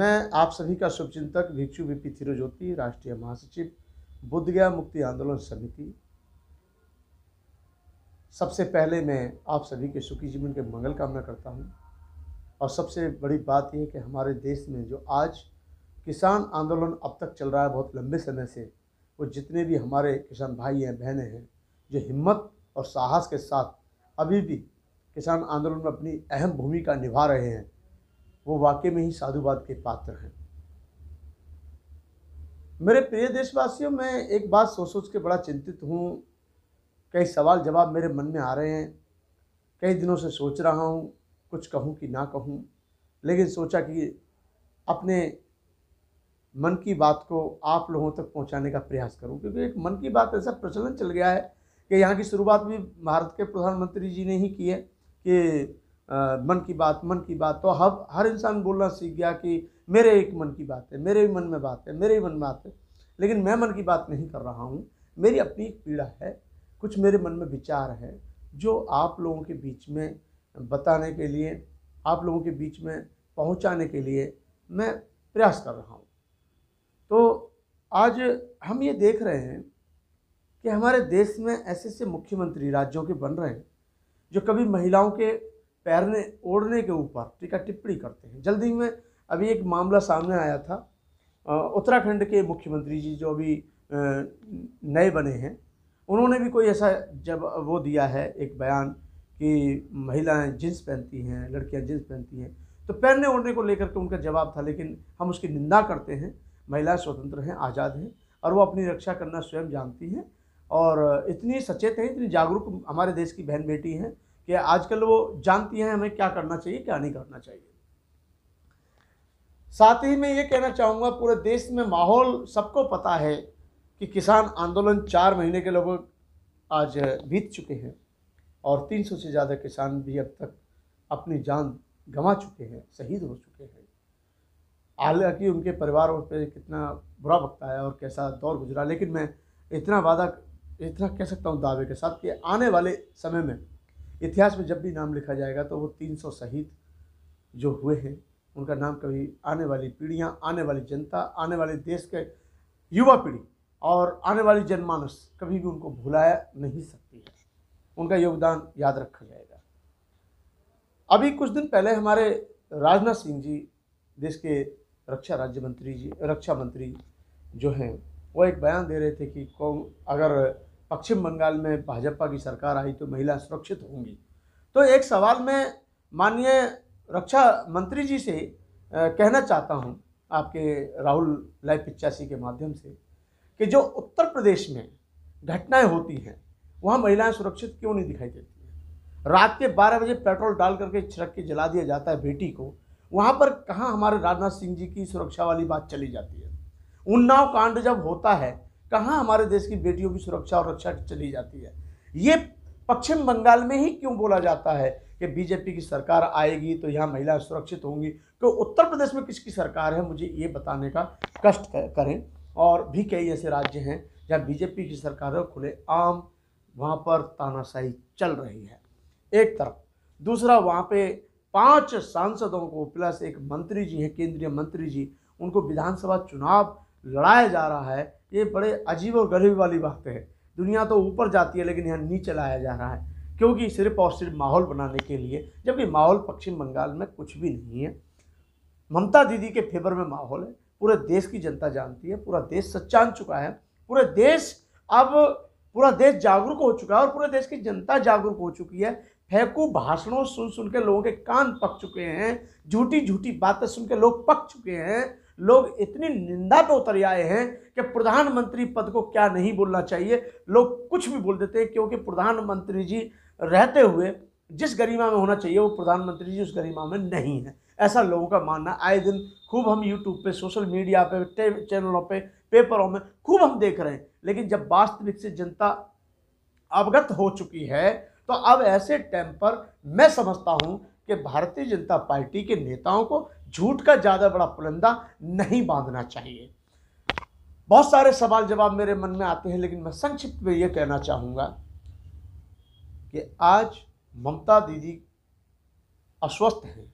मैं आप सभी का शुभचिंतक भिक्षु बीपी थिरुज्योति राष्ट्रीय महासचिव बुद्ध गया मुक्ति आंदोलन समिति सबसे पहले मैं आप सभी के सुखी जीवन के मंगल कामना करता हूँ और सबसे बड़ी बात यह कि हमारे देश में जो आज किसान आंदोलन अब तक चल रहा है बहुत लंबे समय से वो जितने भी हमारे किसान भाई हैं बहनें हैं जो हिम्मत और साहस के साथ अभी भी किसान आंदोलन में अपनी अहम भूमिका निभा रहे हैं वो वाकई में ही साधुवाद के पात्र हैं मेरे प्रिय देशवासियों मैं एक बात सोच सोच के बड़ा चिंतित हूँ कई सवाल जवाब मेरे मन में आ रहे हैं कई दिनों से सोच रहा हूँ कुछ कहूँ कि ना कहूँ लेकिन सोचा कि अपने मन की बात को आप लोगों तक पहुंचाने का प्रयास करूं क्योंकि एक मन की बात ऐसा प्रचलन चल गया है कि यहाँ की शुरुआत भी भारत के प्रधानमंत्री जी ने ही की है कि मन की बात मन की बात तो हर हर इंसान बोलना सीख गया कि मेरे एक मन की बात है मेरे भी मन में बात है मेरे ही मन में बात है लेकिन मैं मन की बात नहीं कर रहा हूँ मेरी अपनी एक पीड़ा है कुछ मेरे मन में विचार हैं जो आप लोगों के बीच में बताने के लिए आप लोगों के बीच में पहुँचाने के लिए मैं प्रयास कर रहा हूँ तो आज हम ये देख रहे हैं कि हमारे देश में ऐसे ऐसे मुख्यमंत्री राज्यों के बन रहे हैं जो कभी महिलाओं के पैरने ओढ़ने के ऊपर टीका टिप्पणी करते हैं जल्दी में अभी एक मामला सामने आया था उत्तराखंड के मुख्यमंत्री जी जो अभी नए बने हैं उन्होंने भी कोई ऐसा जब वो दिया है एक बयान कि महिलाएं जींस पहनती हैं लड़कियां जींस पहनती हैं तो पहनने ओढ़ने को लेकर के उनका जवाब था लेकिन हम उसकी निंदा करते हैं महिलाएं स्वतंत्र हैं आज़ाद हैं और वो अपनी रक्षा करना स्वयं जानती हैं और इतनी सचेत हैं इतनी जागरूक हमारे देश की बहन बेटी हैं कि आजकल वो जानती हैं हमें क्या करना चाहिए क्या नहीं करना चाहिए साथ ही मैं ये कहना चाहूँगा पूरे देश में माहौल सबको पता है कि किसान आंदोलन चार महीने के लोग आज बीत चुके हैं और 300 से ज़्यादा किसान भी अब तक अपनी जान गंवा चुके हैं शहीद हो चुके हैं हालांकि उनके परिवारों पर पे कितना बुरा वक्त आया और कैसा दौर गुजरा लेकिन मैं इतना वादा इतना कह सकता हूँ दावे के साथ कि आने वाले समय में इतिहास में जब भी नाम लिखा जाएगा तो वो तीन सौ शहीद जो हुए हैं उनका नाम कभी आने वाली पीढ़ियाँ आने वाली जनता आने वाले देश के युवा पीढ़ी और आने वाली जनमानस कभी भी उनको भुलाया नहीं सकती है उनका योगदान याद रखा जाएगा अभी कुछ दिन पहले हमारे राजनाथ सिंह जी देश के रक्षा राज्य मंत्री जी रक्षा मंत्री जो हैं वो एक बयान दे रहे थे कि कौन अगर पश्चिम बंगाल में भाजपा की सरकार आई तो महिला सुरक्षित होंगी तो एक सवाल मैं माननीय रक्षा मंत्री जी से कहना चाहता हूं आपके राहुल लाइव पिचासी के माध्यम से कि जो उत्तर प्रदेश में घटनाएं होती हैं वहाँ महिलाएं सुरक्षित क्यों नहीं दिखाई देती हैं रात के 12 बजे पेट्रोल डाल करके छिड़क के जला दिया जाता है बेटी को वहाँ पर कहाँ हमारे राजनाथ सिंह जी की सुरक्षा वाली बात चली जाती है उन्नाव कांड जब होता है कहाँ हमारे देश की बेटियों की सुरक्षा और रक्षा चली जाती है ये पश्चिम बंगाल में ही क्यों बोला जाता है कि बीजेपी की सरकार आएगी तो यहाँ महिला सुरक्षित होंगी तो उत्तर प्रदेश में किसकी सरकार है मुझे ये बताने का कष्ट करें और भी कई ऐसे राज्य हैं जहाँ बीजेपी की सरकार खुले आम वहाँ पर तानाशाही चल रही है एक तरफ दूसरा वहाँ पे पांच सांसदों को प्लस एक मंत्री जी हैं केंद्रीय मंत्री जी उनको विधानसभा चुनाव लड़ाया जा रहा है ये बड़े अजीब और गरीब वाली बात है दुनिया तो ऊपर जाती है लेकिन यहाँ नीचे लाया जा रहा है क्योंकि सिर्फ और सिर्फ माहौल बनाने के लिए जबकि माहौल पश्चिम बंगाल में कुछ भी नहीं है ममता दीदी के फेवर में माहौल है पूरे देश की जनता जानती है पूरा देश सच्चान चुका है पूरे देश अब पूरा देश जागरूक हो चुका है और पूरे देश की जनता जागरूक हो चुकी है फेंकू भाषणों सुन सुन के लोगों के कान पक चुके हैं झूठी झूठी बातें सुन के लोग पक चुके हैं लोग इतनी निंदा पे उतर आए हैं कि प्रधानमंत्री पद को क्या नहीं बोलना चाहिए लोग कुछ भी बोल देते हैं क्योंकि प्रधानमंत्री जी रहते हुए जिस गरिमा में होना चाहिए वो प्रधानमंत्री जी उस गरिमा में नहीं है ऐसा लोगों का मानना आए दिन खूब हम यूट्यूब पे सोशल मीडिया पे चैनलों पे पेपरों में खूब हम देख रहे हैं लेकिन जब वास्तविक से जनता अवगत हो चुकी है तो अब ऐसे टाइम पर मैं समझता हूँ कि भारतीय जनता पार्टी के नेताओं को झूठ का ज़्यादा बड़ा पुलंदा नहीं बांधना चाहिए बहुत सारे सवाल जवाब मेरे मन में आते हैं लेकिन मैं संक्षिप्त में यह कहना चाहूँगा कि आज ममता दीदी अस्वस्थ हैं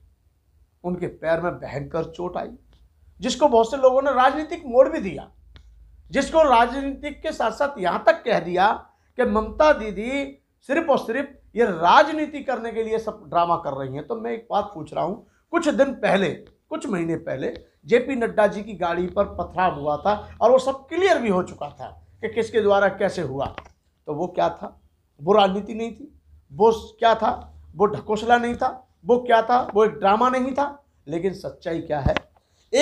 उनके पैर में भयंकर चोट आई जिसको बहुत से लोगों ने राजनीतिक मोड़ भी दिया जिसको राजनीतिक के साथ साथ यहाँ तक कह दिया कि ममता दीदी सिर्फ और सिर्फ ये राजनीति करने के लिए सब ड्रामा कर रही हैं तो मैं एक बात पूछ रहा हूँ कुछ दिन पहले कुछ महीने पहले जेपी नड्डा जी की गाड़ी पर पथराव हुआ था और वो सब क्लियर भी हो चुका था कि किसके द्वारा कैसे हुआ तो वो क्या था वो राजनीति नहीं थी वो क्या था वो ढकोसला नहीं था वो क्या था वो एक ड्रामा नहीं था लेकिन सच्चाई क्या है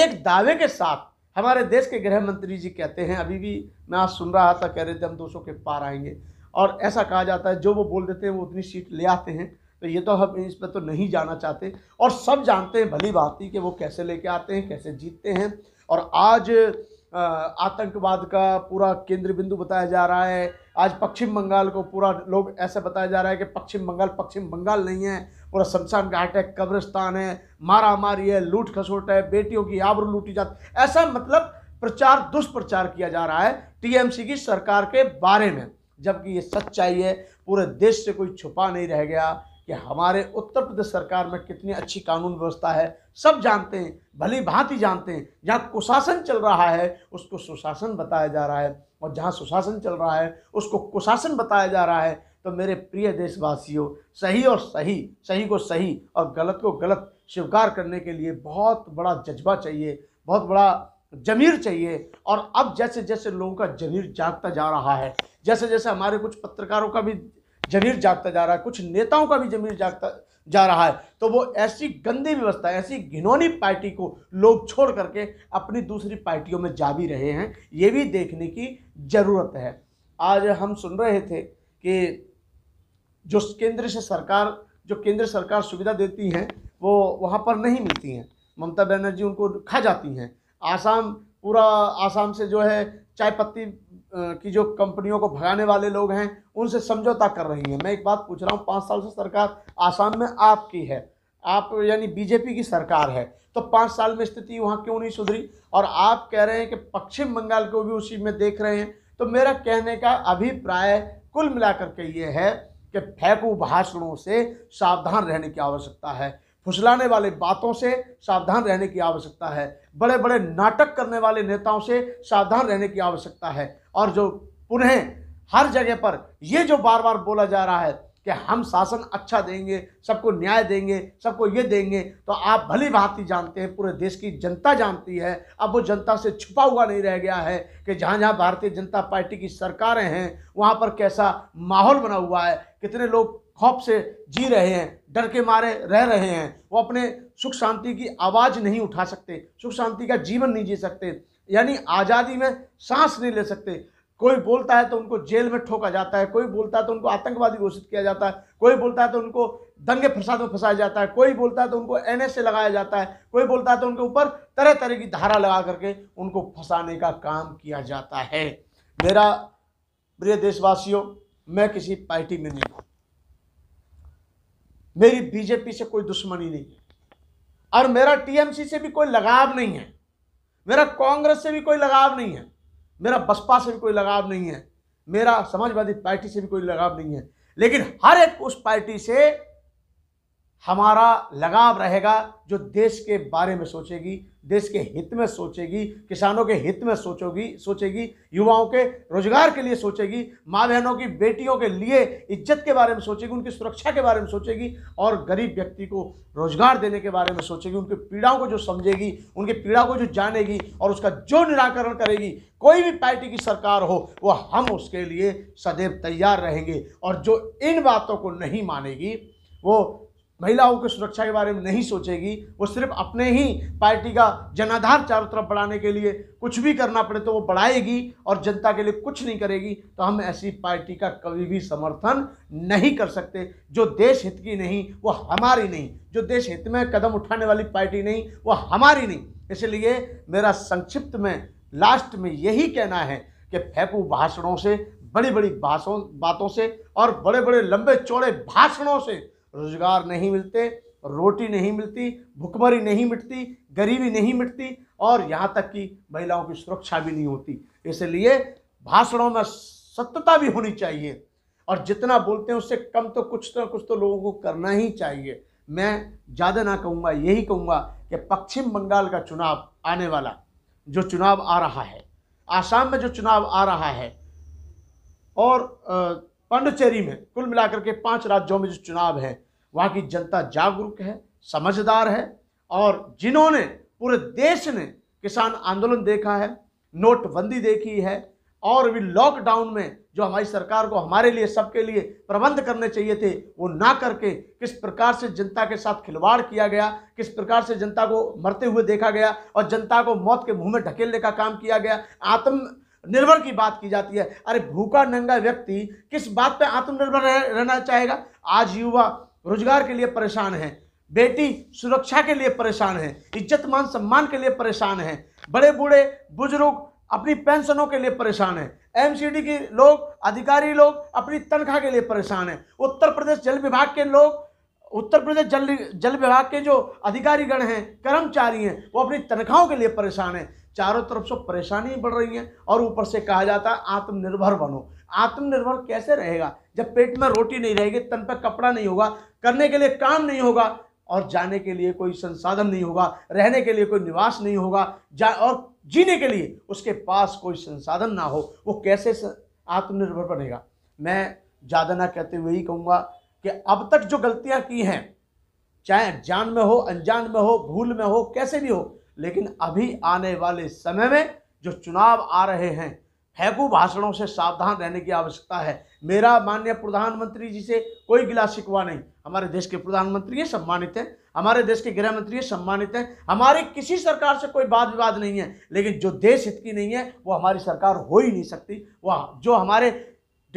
एक दावे के साथ हमारे देश के गृह मंत्री जी कहते हैं अभी भी मैं आज सुन रहा था कह रहे थे हम दो के पार आएंगे और ऐसा कहा जाता है जो वो बोल देते हैं वो उतनी सीट ले आते हैं तो ये तो हम इस पर तो नहीं जाना चाहते और सब जानते हैं भली भांति कि वो कैसे लेके आते हैं कैसे जीतते हैं और आज आतंकवाद का पूरा केंद्र बिंदु बताया जा रहा है आज पश्चिम बंगाल को पूरा लोग ऐसे बताया जा रहा है कि पश्चिम बंगाल पश्चिम बंगाल नहीं है पूरा शमशान घाट है कब्रिस्तान है मारा मारी है लूट खसोट है बेटियों की आबर लूटी जाती ऐसा मतलब प्रचार दुष्प्रचार किया जा रहा है टीएमसी की सरकार के बारे में जबकि ये सच्चाई है पूरे देश से कोई छुपा नहीं रह गया कि हमारे उत्तर प्रदेश सरकार में कितनी अच्छी कानून व्यवस्था है सब जानते हैं भली भांति जानते हैं जहाँ कुशासन चल रहा है उसको सुशासन बताया जा रहा है और जहाँ सुशासन चल रहा है उसको कुशासन बताया जा रहा है तो मेरे प्रिय देशवासियों सही और सही सही को सही और गलत को गलत स्वीकार करने के लिए बहुत बड़ा जज्बा चाहिए बहुत बड़ा जमीर चाहिए और अब जैसे जैसे लोगों का जमीर जागता जा रहा है जैसे जैसे हमारे कुछ पत्रकारों का भी जमीर जागता जा रहा है कुछ नेताओं का भी जमीर जागता जा रहा है तो वो ऐसी गंदी व्यवस्था ऐसी घिनौनी पार्टी को लोग छोड़ करके अपनी दूसरी पार्टियों में जा भी रहे हैं ये भी देखने की ज़रूरत है आज हम सुन रहे थे कि जो केंद्र से सरकार जो केंद्र सरकार सुविधा देती हैं वो वहाँ पर नहीं मिलती हैं ममता बनर्जी उनको खा जाती हैं आसाम पूरा आसाम से जो है चाय पत्ती की जो कंपनियों को भगाने वाले लोग हैं उनसे समझौता कर रही है मैं एक बात पूछ रहा हूँ पाँच साल से सरकार आसाम में आपकी है आप यानी बीजेपी की सरकार है तो पाँच साल में स्थिति वहाँ क्यों नहीं सुधरी और आप कह रहे हैं कि पश्चिम बंगाल को भी उसी में देख रहे हैं तो मेरा कहने का अभिप्राय कुल मिलाकर के ये है कि फेंकू भाषणों से सावधान रहने की आवश्यकता है फुसलाने वाले बातों से सावधान रहने की आवश्यकता है बड़े बड़े नाटक करने वाले नेताओं से सावधान रहने की आवश्यकता है और जो पुनः हर जगह पर ये जो बार बार बोला जा रहा है कि हम शासन अच्छा देंगे सबको न्याय देंगे सबको ये देंगे तो आप भली भांति जानते हैं पूरे देश की जनता जानती है अब वो जनता से छुपा हुआ नहीं रह गया है कि जहाँ जहाँ भारतीय जनता पार्टी की सरकारें हैं वहाँ पर कैसा माहौल बना हुआ है कितने लोग खौफ से जी रहे हैं डर के मारे रह रहे हैं वो अपने सुख शांति की आवाज़ नहीं उठा सकते सुख शांति का जीवन नहीं जी सकते यानी आज़ादी में सांस नहीं ले सकते कोई बोलता है तो उनको जेल में ठोका जाता है कोई बोलता है तो उनको आतंकवादी घोषित किया जाता है कोई बोलता है तो उनको दंगे फसाद में फंसाया जाता है कोई बोलता है तो उनको एन से लगाया जाता है कोई बोलता है तो उनके ऊपर तरह तरह की धारा लगा करके उनको फंसाने का काम किया जाता है मेरा प्रिय देशवासियों मैं किसी पार्टी में नहीं हूँ मेरी बीजेपी से कोई दुश्मनी नहीं है और मेरा टीएमसी से भी कोई लगाव नहीं है मेरा कांग्रेस से भी कोई लगाव नहीं है मेरा बसपा से भी कोई लगाव नहीं है मेरा समाजवादी पार्टी से भी कोई लगाव नहीं है लेकिन हर एक उस पार्टी से हमारा लगाव रहेगा जो देश के बारे में सोचेगी देश के हित में सोचेगी किसानों के हित में सोचोगी सोचेगी युवाओं के रोजगार के लिए सोचेगी माँ बहनों की बेटियों के लिए इज्जत के बारे में सोचेगी उनकी सुरक्षा के बारे में सोचेगी और गरीब व्यक्ति को रोजगार देने के बारे में सोचेगी उनकी पीड़ाओं को जो समझेगी उनकी पीड़ा को जो जानेगी और उसका जो निराकरण करेगी कोई भी पार्टी की सरकार हो वो हम उसके लिए सदैव तैयार रहेंगे और जो इन बातों को नहीं मानेगी वो महिलाओं की सुरक्षा के बारे में नहीं सोचेगी वो सिर्फ अपने ही पार्टी का जनाधार चारों तरफ बढ़ाने के लिए कुछ भी करना पड़े तो वो बढ़ाएगी और जनता के लिए कुछ नहीं करेगी तो हम ऐसी पार्टी का कभी भी समर्थन नहीं कर सकते जो देश हित की नहीं वो हमारी नहीं जो देश हित में कदम उठाने वाली पार्टी नहीं वो हमारी नहीं इसलिए मेरा संक्षिप्त में लास्ट में यही कहना है कि फेंकू भाषणों से बड़ी बड़ी बातों से और बड़े बड़े लंबे चौड़े भाषणों से रोजगार नहीं मिलते रोटी नहीं मिलती भुखमरी नहीं मिटती गरीबी नहीं मिटती और यहाँ तक कि महिलाओं की सुरक्षा भी नहीं होती इसलिए भाषणों में सत्यता भी होनी चाहिए और जितना बोलते हैं उससे कम तो कुछ तो कुछ तो लोगों को करना ही चाहिए मैं ज़्यादा ना कहूँगा यही कहूँगा कि पश्चिम बंगाल का चुनाव आने वाला जो चुनाव आ रहा है आसाम में जो चुनाव आ रहा है और पांडुचेरी में कुल मिलाकर के पांच राज्यों में जो चुनाव है वहाँ की जनता जागरूक है समझदार है और जिन्होंने पूरे देश ने किसान आंदोलन देखा है नोटबंदी देखी है और भी लॉकडाउन में जो हमारी सरकार को हमारे लिए सबके लिए प्रबंध करने चाहिए थे वो ना करके किस प्रकार से जनता के साथ खिलवाड़ किया गया किस प्रकार से जनता को मरते हुए देखा गया और जनता को मौत के मुंह में ढकेलने का काम किया गया आत्मनिर्भर की बात की जाती है अरे भूखा नंगा व्यक्ति किस बात पे आत्मनिर्भर रहना चाहेगा आज युवा रोजगार के लिए परेशान है बेटी सुरक्षा के लिए परेशान है इज्जत मान सम्मान के लिए परेशान है बड़े बूढ़े बुजुर्ग अपनी पेंशनों के लिए परेशान है एमसीडी के लोग अधिकारी लोग अपनी तनख्वाह के लिए परेशान है उत्तर प्रदेश जल विभाग के लोग उत्तर प्रदेश जल जल विभाग के जो अधिकारीगण हैं कर्मचारी हैं वो अपनी तनख्वाहों के लिए परेशान हैं चारों तरफ से परेशानी बढ़ रही है और ऊपर से कहा जाता है आत्मनिर्भर बनो आत्मनिर्भर कैसे रहेगा जब पेट में रोटी नहीं रहेगी तन पर कपड़ा नहीं होगा करने के लिए काम नहीं होगा और जाने के लिए कोई संसाधन नहीं होगा रहने के लिए कोई निवास नहीं होगा जा और जीने के लिए उसके पास कोई संसाधन ना हो वो कैसे आत्मनिर्भर बनेगा मैं ज़्यादा ना कहते हुए ही कहूँगा कि अब तक जो गलतियाँ की हैं चाहे जान में हो अनजान में हो भूल में हो कैसे भी हो लेकिन अभी आने वाले समय में जो चुनाव आ रहे हैं हैगू भाषणों से सावधान रहने की आवश्यकता है मेरा माननीय प्रधानमंत्री जी से कोई गिला शिकवा नहीं हमारे देश के प्रधानमंत्री है सम्मानित हैं हमारे देश के गृह मंत्री सम्मानित हैं हमारे किसी सरकार से कोई वाद विवाद नहीं है लेकिन जो देश हित की नहीं है वो हमारी सरकार हो ही नहीं सकती वह जो हमारे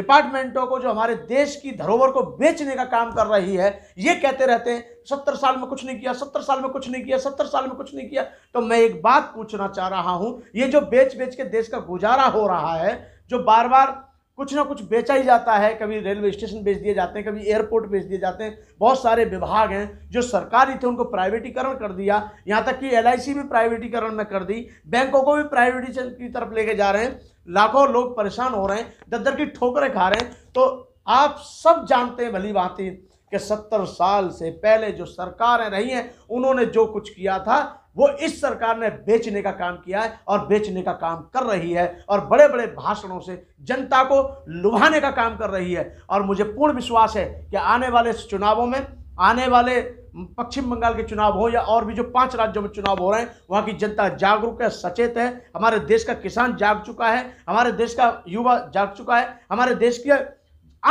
डिपार्टमेंटों को जो हमारे देश की धरोहर को बेचने का काम कर रही है ये कहते रहते हैं सत्तर साल में कुछ नहीं किया सत्तर साल में कुछ नहीं किया सत्तर साल में कुछ नहीं किया तो मैं एक बात पूछना चाह रहा हूँ ये जो बेच बेच के देश का गुजारा हो रहा है जो बार बार कुछ ना कुछ बेचा ही जाता है कभी रेलवे स्टेशन बेच दिए जाते हैं कभी एयरपोर्ट बेच दिए जाते हैं बहुत सारे विभाग हैं जो सरकारी थे उनको प्राइवेटीकरण कर दिया यहाँ तक कि एल भी प्राइवेटीकरण में कर दी बैंकों को भी प्राइवेटी की तरफ लेके जा रहे हैं लाखों लोग परेशान हो रहे हैं दर दर की ठोकरें खा रहे हैं तो आप सब जानते हैं भली ही कि सत्तर साल से पहले जो सरकारें रही हैं उन्होंने जो कुछ किया था वो इस सरकार ने बेचने का काम किया है और बेचने का काम कर रही है और बड़े बड़े भाषणों से जनता को लुभाने का काम कर रही है और मुझे पूर्ण विश्वास है कि आने वाले चुनावों में आने वाले पश्चिम बंगाल के चुनाव हो या और भी जो पांच राज्यों में चुनाव हो रहे हैं वहाँ की जनता जागरूक है सचेत है हमारे देश का किसान जाग चुका है हमारे देश का युवा जाग चुका है हमारे देश के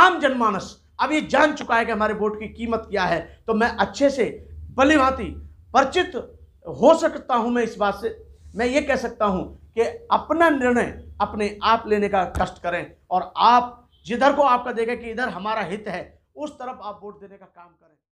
आम जनमानस अब ये जान चुका है कि हमारे वोट की कीमत क्या है तो मैं अच्छे से भली भांति परिचित हो सकता हूँ मैं इस बात से मैं ये कह सकता हूँ कि अपना निर्णय अपने आप लेने का कष्ट करें और आप जिधर को आपका देखें कि इधर हमारा हित है उस तरफ आप वोट देने का काम करें